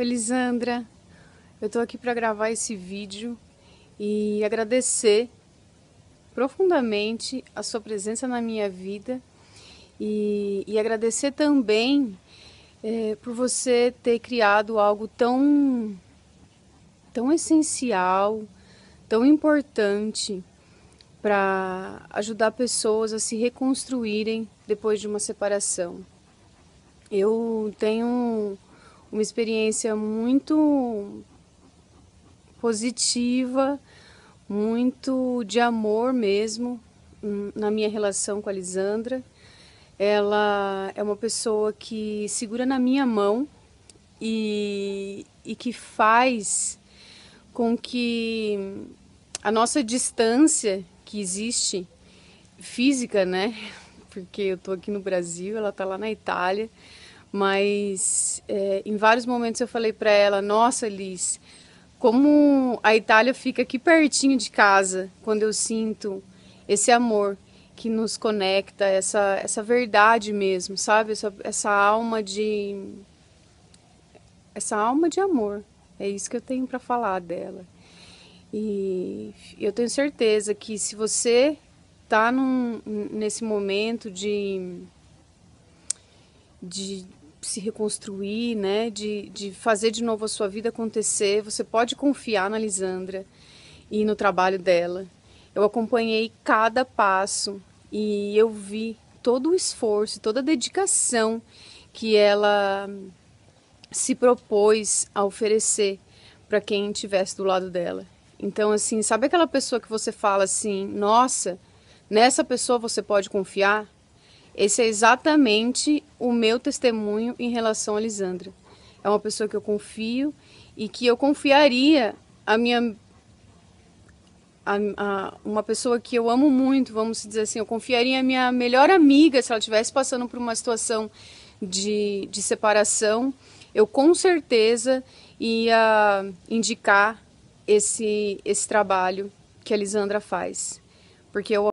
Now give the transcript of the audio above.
Elisandra, eu estou aqui para gravar esse vídeo e agradecer profundamente a sua presença na minha vida e, e agradecer também é, por você ter criado algo tão, tão essencial, tão importante para ajudar pessoas a se reconstruírem depois de uma separação. Eu tenho uma experiência muito positiva, muito de amor mesmo hum, na minha relação com a Lisandra. Ela é uma pessoa que segura na minha mão e, e que faz com que a nossa distância que existe física, né? Porque eu tô aqui no Brasil, ela tá lá na Itália mas é, em vários momentos eu falei para ela: Nossa, Liz, como a Itália fica aqui pertinho de casa, quando eu sinto esse amor que nos conecta, essa, essa verdade mesmo, sabe? Essa, essa alma de. Essa alma de amor. É isso que eu tenho para falar dela. E eu tenho certeza que se você tá num, nesse momento de, de se reconstruir, né? De, de fazer de novo a sua vida acontecer. Você pode confiar na Lisandra e no trabalho dela. Eu acompanhei cada passo e eu vi todo o esforço, toda a dedicação que ela se propôs a oferecer para quem estivesse do lado dela. Então, assim, sabe aquela pessoa que você fala assim, nossa, nessa pessoa você pode confiar? Esse é exatamente o meu testemunho em relação a Lisandra. É uma pessoa que eu confio e que eu confiaria a minha a, a, uma pessoa que eu amo muito, vamos dizer assim, eu confiaria a minha melhor amiga se ela estivesse passando por uma situação de, de separação, eu com certeza ia indicar esse, esse trabalho que a Lisandra faz. Porque eu